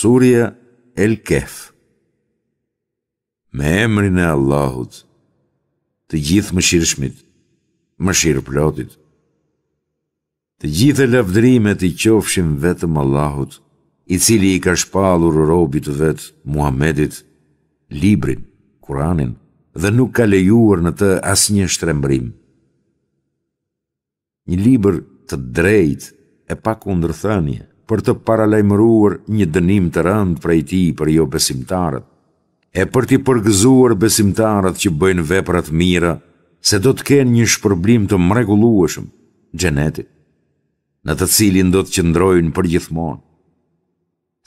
Surja El Kef Me emrin e Allahut, të gjithë më shirë shmit, më shirë plotit, të gjithë e lavdrimet i qofshim vetëm Allahut, i cili i ka shpalur robit të vetë Muhammedit, Librin, Kuranin, dhe nuk ka lejuar në të asnjë shtrembrim. Një libër të drejt e pak kundërthënje, për të paralajmëruar një dënim të rënd prej ti për jo besimtarët, e për t'i përgëzuar besimtarët që bëjnë veprat mira, se do të kenë një shpërblim të mregulueshëm, gjenetit, në të cilin do të qëndrojnë për gjithmonë.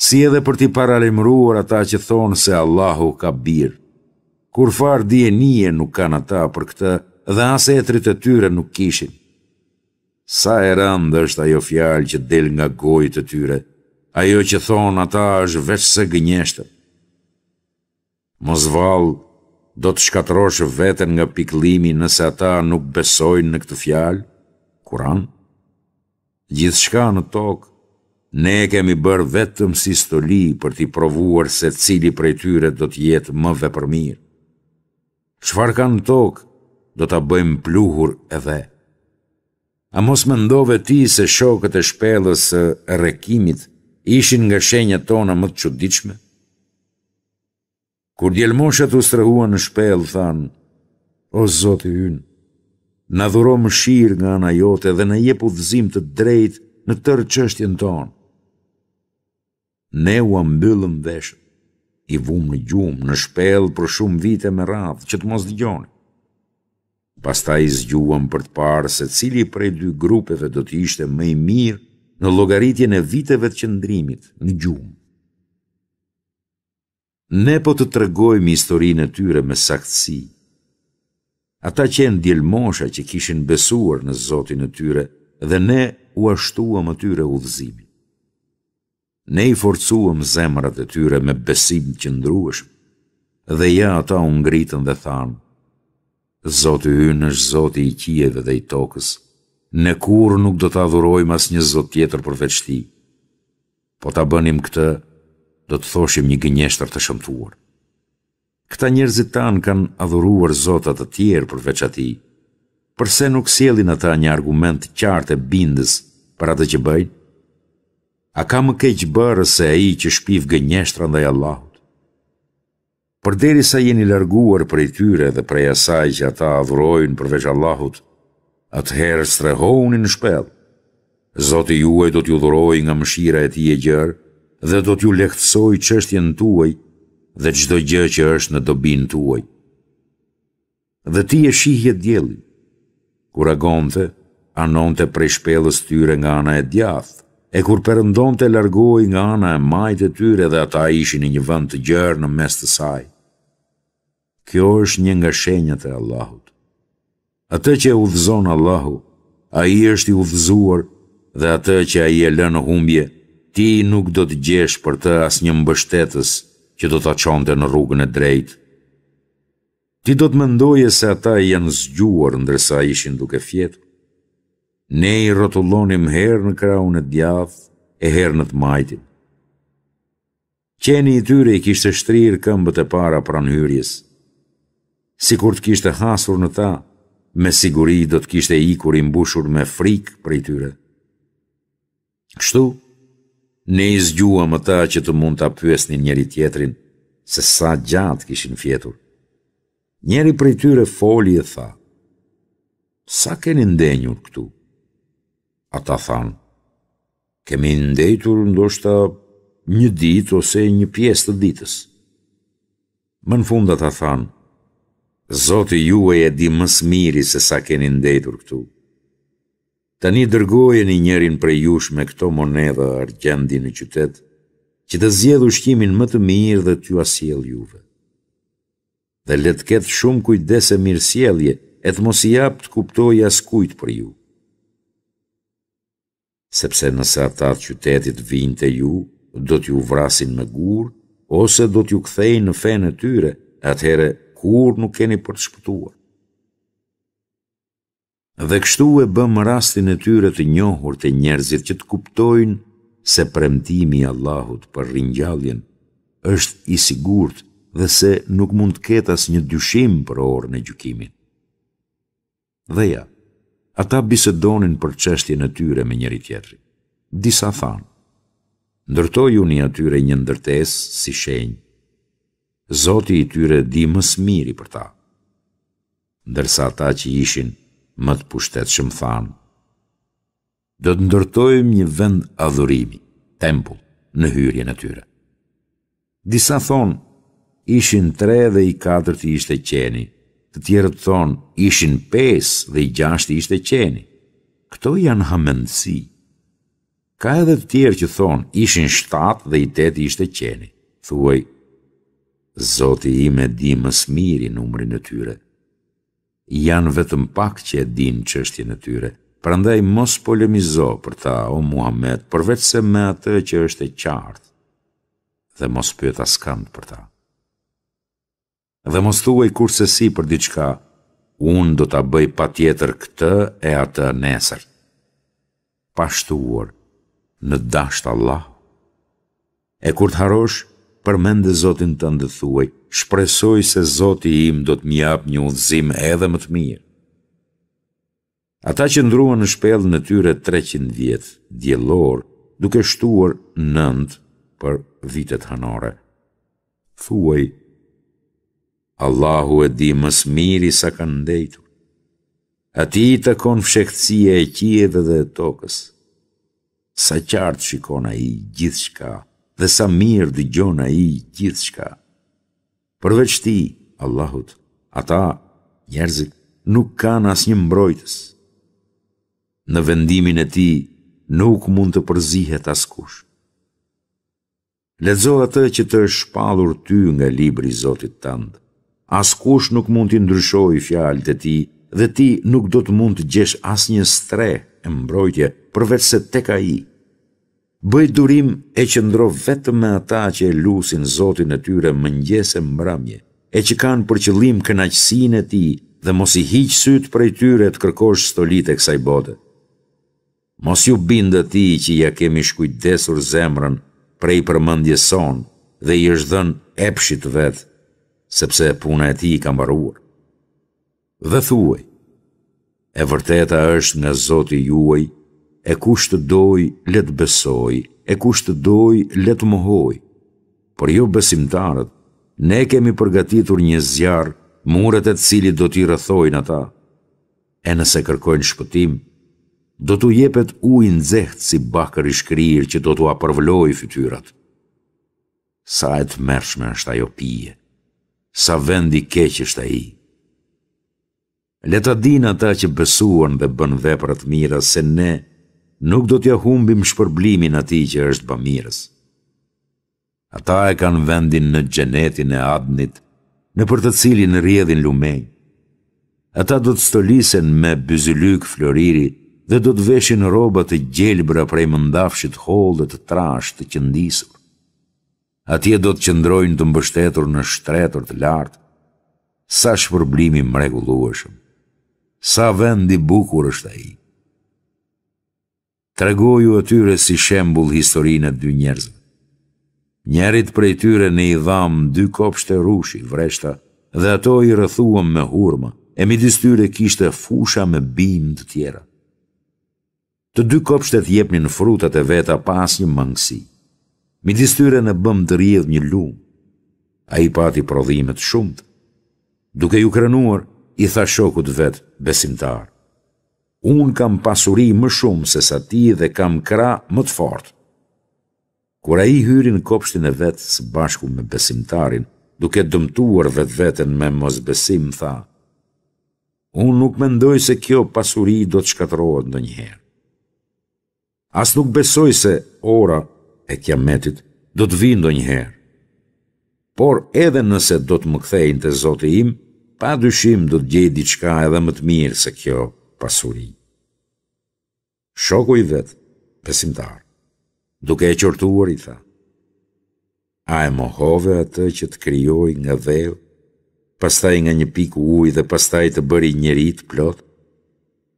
Si edhe për t'i paralajmëruar ata që thonë se Allahu ka birë, kur farë dje nuk kanë ata për këtë dhe asetrit e tyre nuk kishin. Sa e rëndë është ajo fjalë që del nga gojë të tyre, ajo që thon ata është veç se gënjeshtër. Mos vall, do të shkatrosh veten nga pikëllimi nëse ata nuk besojnë në këtë fjalë. Kur'an. Gjithçka në tokë ne e kemi bërë vetëm si stoli për t'i provuar se cili prej tyre do të jetë më vepërmir. Çfarë kanë në tokë, do ta bëjmë pluhur edhe A mos më ndove ti se shokët e shpelës së rrekimit ishin nga shenja tona më të çuditshme? Kur djelmoshet u strehuan në shpellë than: O Zoti ynë, na dhuro mëshirë nga ana jote dhe na jep udhëzim të drejt në tërë çështjen tonë. Ne u mbyllëm veshët, i vumë në gjumë në shpellë për shumë vite me radhë që të mos dëgjonin pasta i zgjuam për të parë se cili prej dy grupeve do të ishte më i mirë në logaritje në viteve të qëndrimit, në gjumë. Ne po të tregojmë historinë e tyre me saktësi. Ata qenë djelmosha që kishin besuar në zotin e tyre dhe ne u ashtuam atyre tyre udhëzimin. Ne i forcuam zemrat e tyre me besim të qëndrueshme dhe ja ata u ngritën dhe thanë, Zotë ynë është zotë i kjeve dhe i tokës, në kur nuk do të adhurojmë as një zotë tjetër përveç ti. Po të bënim këtë, do të thoshim një gënjeshtër të shëmtuar. Këta njerëzit tanë kanë adhuruar zotat të tjerë përveç ati, përse nuk sielin ata një argument të qartë e bindës për atë që bëjnë? A ka më keqë bërë se i që shpiv gënjeshtër ndaj Allahut? Për deri sa jeni larguar për e tyre dhe prej asaj që ata adhrojnë përveç Allahut, atëherë strehoni në shpel. Zoti juaj do t'ju dhuroj nga mëshira e tij e gjerë dhe do t'ju lehtësoj çështjen tuaj dhe çdo gjë që është në dobin tuaj. Dhe ti e shihje diellin. Kur agonte, anonte prej shpellës tyre nga ana e djathë, e kur perëndonte largohej nga ana e majtë e tyre dhe ata ishin në një vend të gjerë në mes të saj kjo është një nga shenjët e Allahut. Atë që e udhëzon Allahu, a i është i udhëzuar dhe atë që a i e lënë humbje, ti nuk do të gjesh për të as një mbështetës që do të qonte në rrugën e drejtë. Ti do të mendoje se ata janë zgjuar ndërsa ishin duke fjetë. Ne i rotullonim herë në kraun e djath e herë në të majtin. Qeni i tyre i kishtë shtrirë këmbët e para pranë hyrjesë, si kur të kishtë hasur në ta, me siguri do të kishtë e ikur i mbushur me frikë për i tyre. Kështu, ne izgjua më ta që të mund të apjes një njëri tjetrin, se sa gjatë kishin fjetur. Njeri për i tyre foli e tha, sa keni ndenjur këtu? A ta thanë, kemi ndetur ndoshta një ditë ose një pjesë të ditës. Më në funda ta thanë, Zotë juaj e di mësë miri se sa keni ndetur këtu. Ta një dërgojë një njërin për jush me këto monedha argjendi në qytet, që të zjedhë ushqimin më të mirë dhe t'ju asiel juve. Dhe letë ketë shumë kujdese mirë sielje, e të mos i apë të kuptoj as kujtë për ju. Sepse nëse ata të qytetit vinë të ju, do t'ju vrasin me gurë, ose do t'ju kthejnë në fenë të tyre, atëhere kur nuk keni për të shpëtuar. Dhe kështu e bëmë rastin e tyre të njohur të njerëzit që të kuptojnë se premtimi Allahut për rinjalljen është i sigurt dhe se nuk mund të ketas një dyshim për orë në gjukimin. Dhe ja, ata bisedonin për qeshtje në tyre me njëri tjerëri. Disa thanë, ndërtoj unë i atyre një ndërtes si shenjë, Zoti i tyre di më së miri për ta. Ndërsa ata që ishin më të pushtetshëm thanë: Do të ndërtojmë një vend adhurimi, tempull në hyrjen e tyre. Disa thon, ishin 3 dhe i 4 të ishte qeni. Të tjerët thon, ishin 5 dhe i 6 të ishte qeni. Kto janë hamendsi. Ka edhe të tjerë që thon, ishin 7 dhe i tetë ishte qeni. Thuaj, Zoti i me di më smiri numërin e tyre. Janë vetëm pak që e din qështjen e tyre, prandaj mos polemizo për ta o Muhammed, përveç se me atë që është e qartë, dhe mos pëtë askant për ta. Dhe mos thuaj kur se si për diçka, unë do të bëj pa tjetër këtë e atë nesër. Pashtuar, në dasht Allah, e kur të harosh, përmende Zotin të ndëthuaj, shpresoj se Zotin im do të mjap një udhëzim edhe më të mirë. Ata që ndruan në shpedhë në tyre 300 vjetë, djelor, duke shtuar nëndë për vitet hanore. Thuaj, Allahu e di mës miri sa kanë ndejtu. A ti i të konë e qie dhe dhe tokës, sa qartë shikona i gjithë shka dhe sa mirë dhe gjona i gjithë shka. Përveç ti, Allahut, ata, njerëzit, nuk kanë as një mbrojtës. Në vendimin e ti, nuk mund të përzihet askush. kush. Ledzo atë që të shpalur ty nga libri Zotit tëndë. As kush nuk mund të ndryshoj fjalët e ti, dhe ti nuk do të mund të gjesh as një streh e mbrojtje përveç se teka i. Bëj durim e që ndro vetëm me ata që e lusin Zotin e tyre mëngjese mëramje, e që kanë për qëllim kënaqësinë e Tij dhe mos i hiq syt prej tyre të kërkosh stolit e kësaj bote. Mos ju bindë ti që ja kemi shkujdesur zemrën prej përmëndje son dhe i është dhenë epshit vetë, sepse puna e ti i kam baruar. Dhe thuaj, e vërteta është nga zoti juaj, e kusht të doj, let besoj, e kusht të doj, let mohoj. Por jo besimtarët, ne kemi përgatitur një zjarë, muret e cili do t'i rëthojnë ata. E nëse kërkojnë shpëtim, do t'u jepet ujnë zeht si bakër i shkrirë që do t'u apërvloj fytyrat. Sa e të mërshme është ajo pije, sa vendi keq është aji. Leta dinë ata që besuan dhe bënë dhe për të mira se ne nuk do t'ja humbim shpërblimin ati që është bëmirës. Ata e kanë vendin në gjenetin e adnit, në për të cilin rjedhin lumej. Ata do të stolisen me bëzylyk floriri dhe do të veshin robët e gjelbra prej mëndafshit holdet të trash të qëndisur. Atje do të qëndrojnë të mbështetur në shtretur të lartë, sa shpërblimi mregulluashëm, sa vendi bukur është a i të atyre si shembul historinë të dy njerëzve. Njerit për e tyre në i dham dy kopshte rushi, vreshta, dhe ato i rëthuam me hurma, e mi tyre kishte fusha me bim të tjera. Të dy kopshtet jepnin frutat e veta pas një mangësi. Mi tyre në bëm të rjedh një lumë. A i pati prodhimet shumët. Duke ju krenuar, i tha shokut vetë besimtarë unë kam pasuri më shumë se sa ti dhe kam kra më të fortë. Kura i hyri në kopshtin e vetë së bashku me besimtarin, duke dëmtuar vetë vetën me mos besim, tha, unë nuk mendoj se kjo pasuri do të shkatërrohet në njëherë. As nuk besoj se ora e kiametit do të vindo njëherë. Por edhe nëse do të më kthejnë të zote im, pa dyshim do të gjej diçka edhe më të mirë se kjo pasuri. Shoku i vetë, pesimtar, duke e qortuar i tha, a e mohove atë që të kryoj nga dhejë pastaj nga një pik uj dhe pastaj të bëri njerit plot,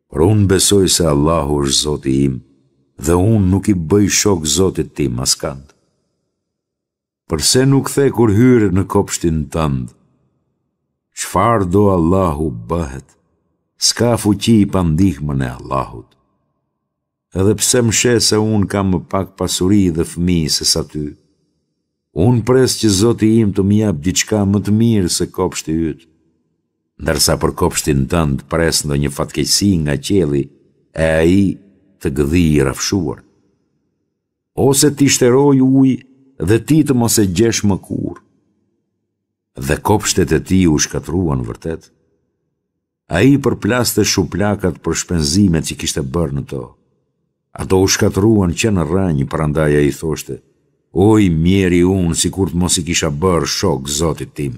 por unë besoj se Allahu është zoti im, dhe unë nuk i bëj shok zotit ti maskant. Përse nuk the kur hyre në kopshtin të ndë, qfar do Allahu bëhet, s'ka fuqi i pandihmën Allahut. Edhe pse më she se unë kam më pak pasuri dhe fmi se sa ty, unë pres që zoti im të mjabë diçka më të mirë se kopshti ytë, ndërsa për kopshtin tëndë pres në një fatkesi nga qeli e a i të gëdhi i rafshuar. Ose ti shteroj uj dhe ti të mos e gjesh më kurë, dhe kopshtet e ti u shkatruan vërtetë a i përplaste shuplakat për shpenzimet që kishte bërë në to. Ato u shkatruan që në rranjë, për andaja i thoshte, oj, mjeri unë, si kur të mos i kisha bërë shok, zotit tim.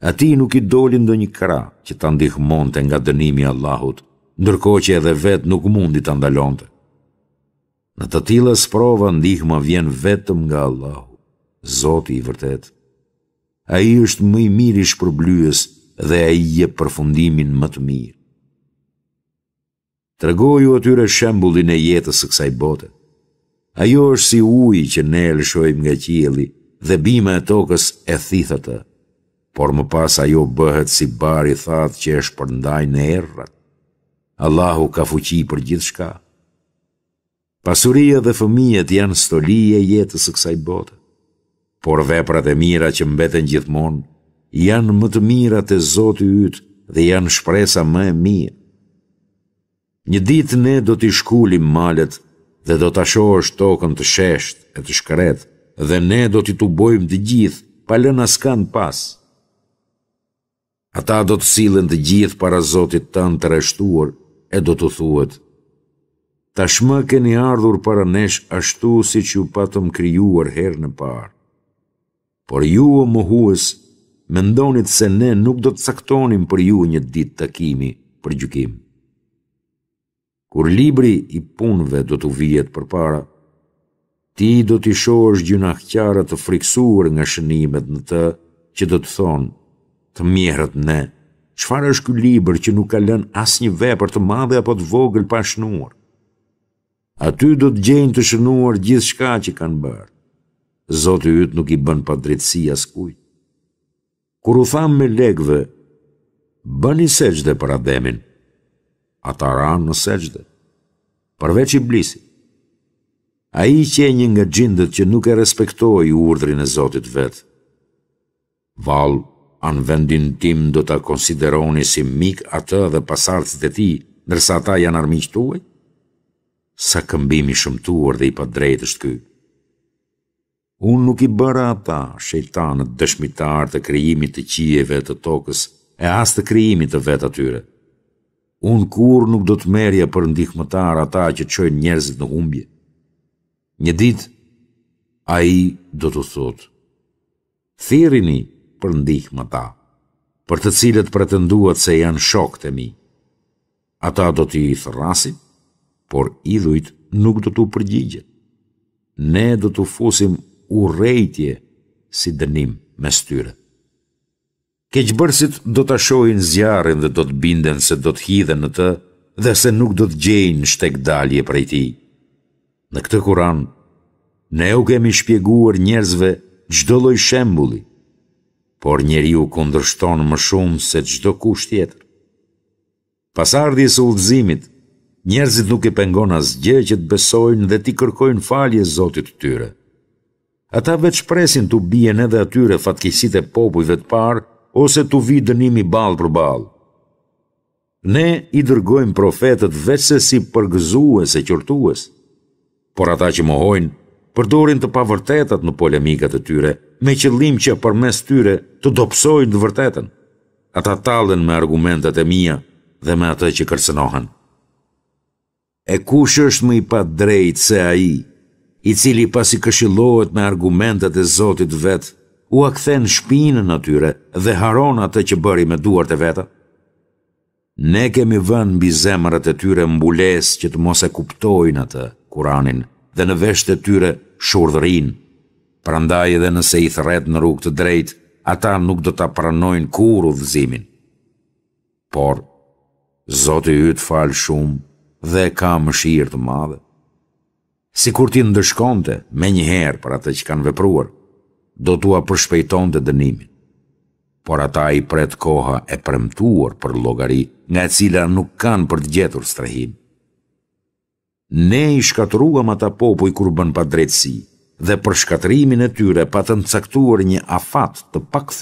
A ti nuk i dolin do një kra që të ndihë nga dënimi Allahut, ndërko që edhe vetë nuk mundi të ndalonte. Në të tila sprova ndihë vjen vetëm nga Allahu, zotit i vërtet. A i është mëj mirish për blyës, dhe a i je përfundimin më të mirë. Tregoju atyre shembulin e jetës së kësaj bote. Ajo është si ujë që ne lëshojmë nga qieli dhe bima e tokës e thithëtë, por më pas ajo bëhet si bari thatë që është përndaj në errat. Allahu ka fuqi për gjithë shka. Pasuria dhe fëmijet janë stoli e jetës së kësaj bote, por veprat e mira që mbeten gjithmonë janë më të mira të zotë ytë dhe janë shpresa më e mirë. Një ditë ne do t'i shkullim malet dhe do t'asho është tokën të sheshtë e të shkretë dhe ne do t'i t'u bojmë të gjithë pa lëna s'kanë pasë. Ata do të silën të gjithë para Zotit tanë të reshtuar e do të thuet. Ta shmë keni ardhur para nesh ashtu si që patëm kryuar herë në parë. Por ju o muhues me ndonit se ne nuk do të saktonim për ju një dit të kimi për gjukim. Kur libri i punve do të vijet për para, ti do të isho është gjuna të friksuar nga shënimet në të që do të thonë të mjerët ne, qëfar është kjo libër që nuk kalen as një vepër të madhe apo të vogël pa shënuar. A ty do të gjenjë të shënuar gjithë shka që kanë bërë. Zotë i ytë nuk i bën për dritësia s'kujtë kur u tham me legve, bëni seqde për ademin, ata ranë në seqde, përveç i blisi. A i qenjë nga gjindët që nuk e respektoj urdrin e Zotit vetë. Valë, anë vendin tim do të konsideroni si mik atë dhe pasartës të ti, nërsa ta janë armiqtuaj? Sa këmbimi shëmtuar dhe i pa drejtë është Unë nuk i bëra ata, shejtanët dëshmitar të krijimit të qijeve të tokës, e as të krijimit të vetë atyre. Unë kur nuk do të merja për ndihmëtar ata që qojnë njerëzit në humbje. Një dit, a i do të thotë, thirini për ndihmëtar, për të cilët pretenduat se janë shok të mi. Ata do t'i i thrasim, por idhujt nuk do t'u përgjigjet. Ne do t'u fusim u rejtje si dënim me styre. Keqëbërësit do të ashojnë zjarën dhe do të binden se do të hidhen në të dhe se nuk do të gjejnë shtek dalje prej ti. Në këtë kuran, ne u kemi shpjeguar njerëzve gjdo loj shembuli, por njeri u kundrështonë më shumë se gjdo kush tjetër. Pas ardhi së ullëzimit, njerëzit nuk e pengon as gjë që të besojnë dhe ti kërkojnë falje zotit të tyre ata veç presin të bijen edhe atyre fatkisit e popujve të parë, ose të vi dënimi balë për balë. Ne i dërgojmë profetet veç se si përgëzues e qërtues, por ata që mohojnë, përdorin të pavërtetat në polemikat e tyre, me qëllim që për mes tyre të dopsojnë të vërtetën. Ata talen me argumentet e mija dhe me ata që kërsenohen. E kush është më i pa drejt se a i? i cili pasi këshillohet me argumentet e Zotit vet, u akthen shpinën atyre dhe haron atë që bëri me duart e veta? Ne kemi vënë mbi zemrat e tyre mbules që të mos e kuptojnë atë Kur'anin dhe në veshët e tyre shurdhrin. Prandaj edhe nëse i thret në rrugë të drejtë, ata nuk do ta pranojnë kur udhëzimin. Por Zoti i yt fal shumë dhe ka mëshirë të madhe si kur ti ndëshkonte me njëherë për atë që kanë vepruar, do tua përshpejton të dënimin. Por ata i pret koha e premtuar për logari nga cila nuk kanë për të gjetur strehim. Ne i shkatruam ata popuj kur bën pa drejtësi dhe për shkatrimin e tyre pa të nëcaktuar një afat të pak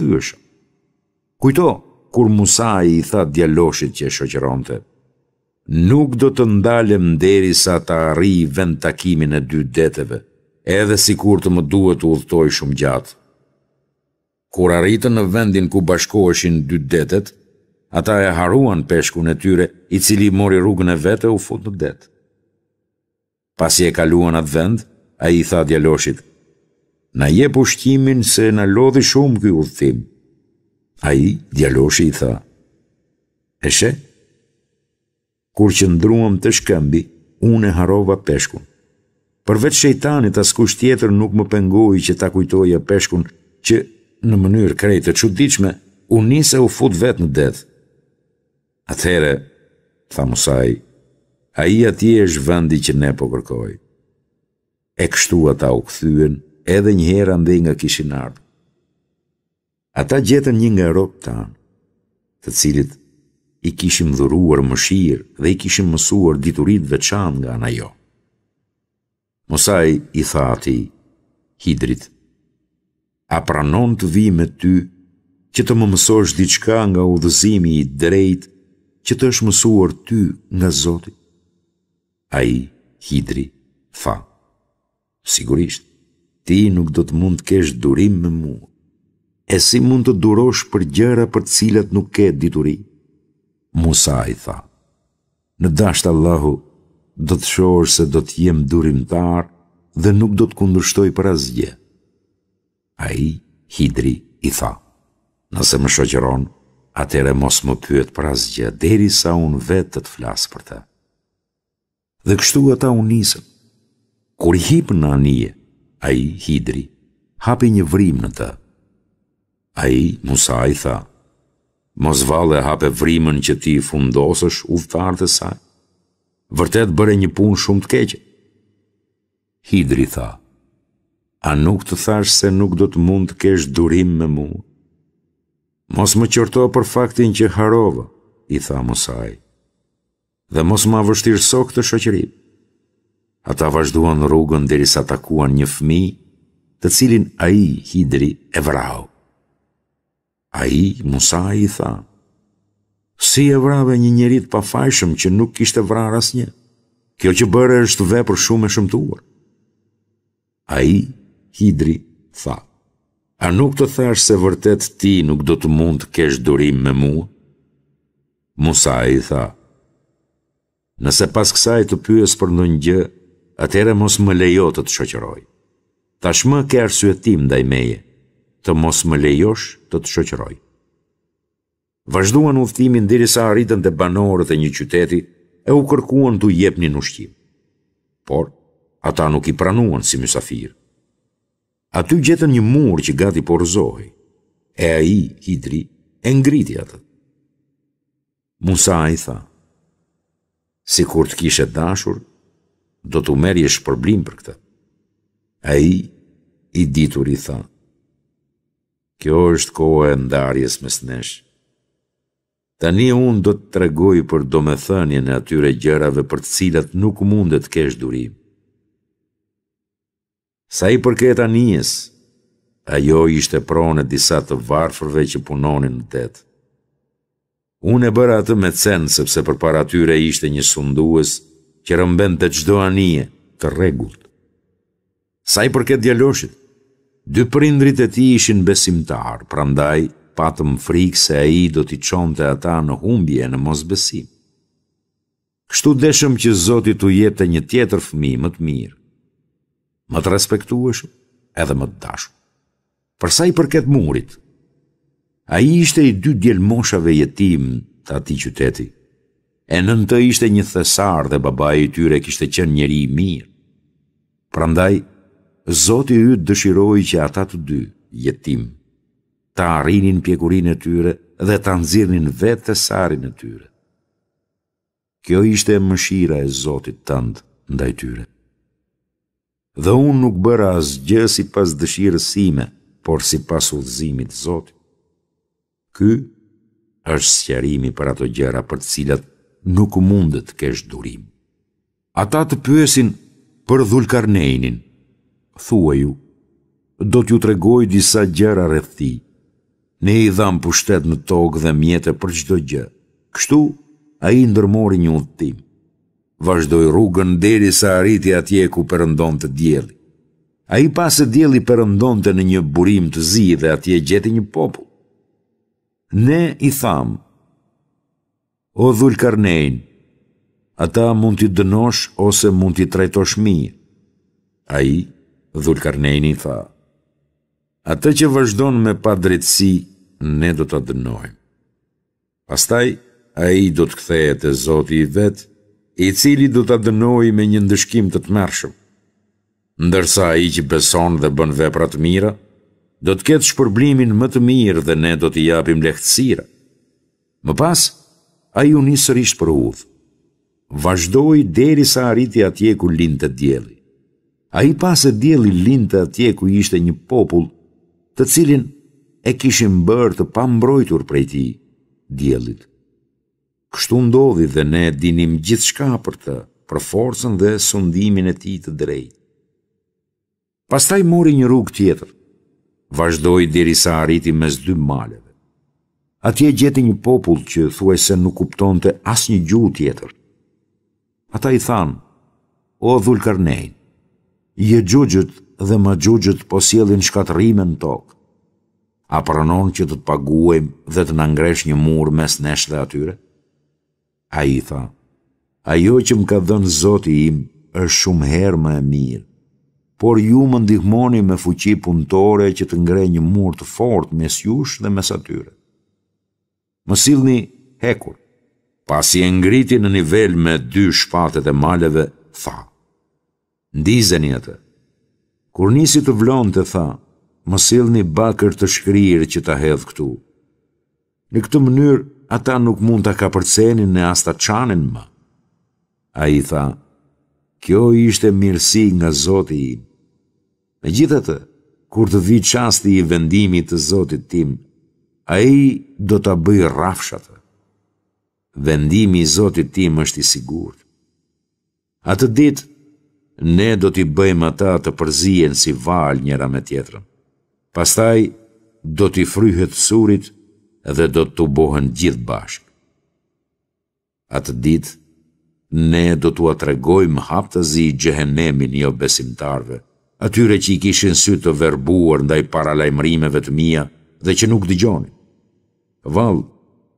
Kujto, kur Musa i tha djaloshit që e shoqeronte, nuk do të ndalem deri sa të arri vend takimin e dy deteve, edhe si kur të më duhet të udhtoj shumë gjatë. Kur arritën në vendin ku bashkoheshin dy detet, ata e haruan peshkun e tyre i cili mori rrugën e vete u fut në det. Pas e kaluan atë vend, a i tha djeloshit, na je pushtimin se na lodhi shumë u udhtim. A i, djeloshi, i tha, e Kur që ndruam të shkëmbi, unë e harova peshkun. Përveç shejtanit, as kusht tjetër nuk më pëngoj që ta kujtoja peshkun, që në mënyrë krejtë të qudichme, unë u fut vetë në dedhë. Atëhere, tha musaj, a i atje është vëndi që ne po kërkoj. E kështu ata u këthyën, edhe një hera ndi nga kishin ardhë. Ata gjetën një nga ropë tanë, të cilit i kishim dhuruar mëshirë dhe i kishim mësuar diturit veçan nga na jo. Mosaj i tha ati, Hidrit, a pranon të vi me ty që të më mësosh diçka nga udhëzimi i drejt që të është mësuar ty nga Zotit? A i, Hidri, fa, sigurisht, ti nuk do të mund të kesh durim me mua, e si mund të durosh për gjëra për cilat nuk ke diturit? Musa i tha, Në dashtë Allahu, do të shorë se do të jem durimtar dhe nuk do të kundushtoj për azgje. A i, Hidri, i tha, Nëse më shoqeron, atere mos më pyet për azgje, deri sa unë vetë të të flasë për të. Dhe kështu ata unë nisëm. Kur hip në anije, a i, Hidri, hapi një vrim në të. A i, Musa i tha, mos vale hape vrimën që ti fundosësh uftarë të saj. Vërtet bëre një punë shumë të keqë. Hidri tha, a nuk të thash se nuk do të mund të kesh durim me mu? Mos më qërto për faktin që harovë, i tha Mosaj, dhe mos ma vështirë so këtë shëqërim. Ata vazhduan rrugën dheri sa takuan një fmi, të cilin a i, Hidri, e vrahu. A i, Musa i tha, si e vrave një njerit pa fajshëm që nuk kishte vrar as një, kjo që bërë është vepër shumë e shëmtuar. A i, Hidri, tha, a nuk të thash se vërtet ti nuk do të mund të kesh durim me mua? Musa i tha, nëse pas kësaj të pyes për në një gjë, atere mos më lejo të të shëqëroj. Tashmë ke syetim dhe i meje, të mos më lejosh të të shoqëroj. Vazhduan uftimin diri sa arritën dhe banorët e një qyteti e u kërkuan të jep një nushqim. Por, ata nuk i pranuan si mësafir. Aty gjetën një murë që gati porëzohi, e a i, Hidri, e ngriti atët. Musa i tha, si kur të kishe dashur, do të e shpërblim për këtë. A i, i ditur i tha, kjo është kohë e ndarjes mes nesh. Tani unë do të tregoj për domethënje në atyre gjërave për të cilat nuk mundet kesh durim. Sa i përket anijes, ajo ishte pronë e disa të varfërve që punonin në tetë. Unë e bëra atë me cenë sepse për para tyre ishte një sunduës që rëmben të gjdo anije të regullt. Sa i përket djeloshit, Dy prindrit e ti ishin besimtar, prandaj patëm frikë se a i do t'i qonte ata në humbje e në mos besim. Kështu deshëm që Zotit u jetë një tjetër fëmi më të mirë, më të respektuash edhe më të dashu. Përsa i përket murit, a i ishte i dy djelmoshave jetim të ati qyteti, e nën të ishte një thesar dhe baba i tyre kishte qenë njeri i mirë. Prandaj, Zoti yt dëshiroi që ata të dy, jetim, ta arrinin pjekurin e tyre dhe ta nxirrnin vetë sarin e tyre. Kjo ishte mëshira e Zotit tënd ndaj tyre. Dhe unë nuk bëra as gjë sipas dëshirës sime, por sipas udhëzimit të Zotit. Ky është sqarimi për ato gjëra për të cilat nuk mund të kesh durim. Ata të pyesin për Dhulkarnein, thua ju, do t'ju tregoj disa gjera rëthi. Ne i dham pushtet në tokë dhe mjetë për qdo gjë. Kështu, a i ndërmori një utim. Vashdoj rrugën deri sa arriti atje ku përëndon të djeli. A i pasë djeli përëndon të në një burim të zi dhe atje gjeti një popu. Ne i tham, o dhull karnejnë, Ata mund t'i dënosh ose mund t'i trajtosh mirë. A i, Dhul Karnejni tha, Ate që vazhdon me pa dretësi, ne do të dënojmë. Pastaj, a i do të këthej e zoti i vetë, i cili do të dënojmë me një ndëshkim të të mërshëm. Ndërsa a i që beson dhe bën veprat mira, do të ketë shpërblimin më të mirë dhe ne do të japim lehtësira. Më pas, a i unisër ishtë për uvë. Vazhdoj deri sa arriti atje ku linë të djeli. A i pasë djeli linte atje ku ishte një popull, të cilin e kishim bërë të pambrojtur prej ti, djelit. Kështu ndodhi dhe ne dinim gjithë shka për të, për forcen dhe sundimin e ti të drejt. Pastaj mori një rrug tjetër, vazhdoj diri sa arriti mes dy maleve. Atje gjeti një popull që thuaj se nuk kuptonte as një gjuh tjetër. Ata i than, o dhulkarnejnë, je gjugjët dhe ma gjugjët po sielin shkatrimen tokë. A pranon që të të paguem dhe të në ngresh një mur mes nesh dhe atyre? A i tha, ajo që më ka dhënë zoti im është shumë herë më e mirë, por ju më ndihmoni me fuqi punëtore që të ngrej një mur të fort mes jush dhe mes atyre. Më silni hekur, pasi e ngriti në nivel me dy shpatet e maleve, tha ndizeni atë. Kur nisi të vlonë të tha, më silë një bakër të shkrirë që ta hedhë këtu. Në këtë mënyrë, ata nuk mund të kapërcenin në asta qanin më. A i tha, kjo ishte mirësi nga zoti i. Me gjitha të, kur të vi qasti i vendimit të zotit tim, a i do të bëj rafshatë. Vendimi i zotit tim është i sigurët. A të ditë, ne do t'i bëjmë ata të përzien si val njëra me tjetërën. Pastaj, do t'i fryhet surit dhe do t'u bohen gjithë bashkë. Atë ditë, ne do t'u atregojmë haptazi i gjehenemi një jo besimtarve, atyre që i kishin sy të verbuar ndaj paralajmërimeve të mija dhe që nuk dëgjoni. Val,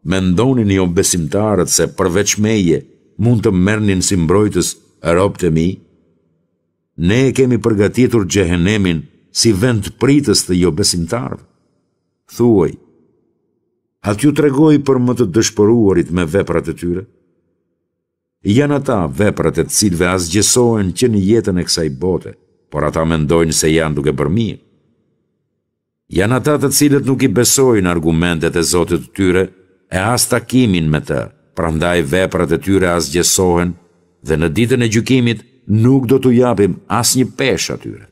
me ndoni një jo besimtarët se përveç meje mund të mërnin si mbrojtës e robë të mi, ne e kemi përgatitur gjehenemin si vend pritës të jo besimtarë. Thuaj, atë ju tregoj për më të dëshpëruarit me veprat e tyre? Janë ata veprat e të cilve asgjësojnë që një jetën e kësaj bote, por ata mendojnë se janë duke përmijë. Janë ata të cilët nuk i besojnë argumentet e zotit të tyre e as takimin me të, prandaj veprat e tyre asgjësohen dhe në ditën e gjykimit, nuk do të japim as një pesh atyre.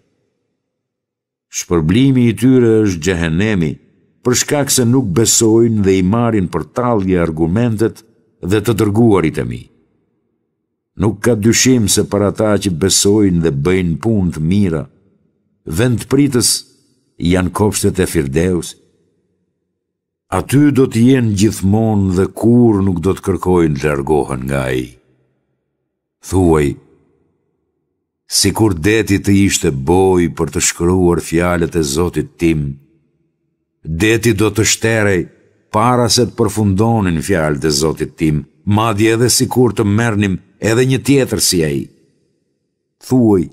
Shpërblimi i tyre është gjehenemi, përshkak se nuk besojnë dhe i marin për talje argumentet dhe të dërguarit e mi. Nuk ka dyshim se për ata që besojnë dhe bëjnë punë të mira, vend pritës janë kopshtet e firdeus. Aty do të jenë gjithmonë dhe kur nuk do të kërkojnë të largohën nga i. Thuaj, si kur deti të ishte boj për të shkruar fjalet e Zotit tim, deti do të shterej para se të përfundonin fjalet e Zotit tim, madje edhe si kur të mërnim edhe një tjetër si e i. Thuaj,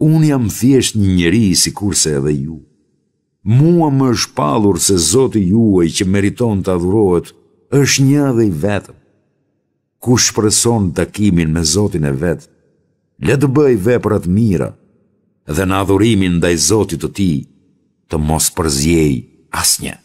unë jam thjesht një njëri si kur se edhe ju. Mua më është palur se Zotit juaj që meriton të adhurohet, është një dhe i vetëm. Ku shpreson takimin me Zotin e vetë, le të bëj veprat mira dhe në adhurimin ndaj Zotit të ti të mos përzjej asnjë.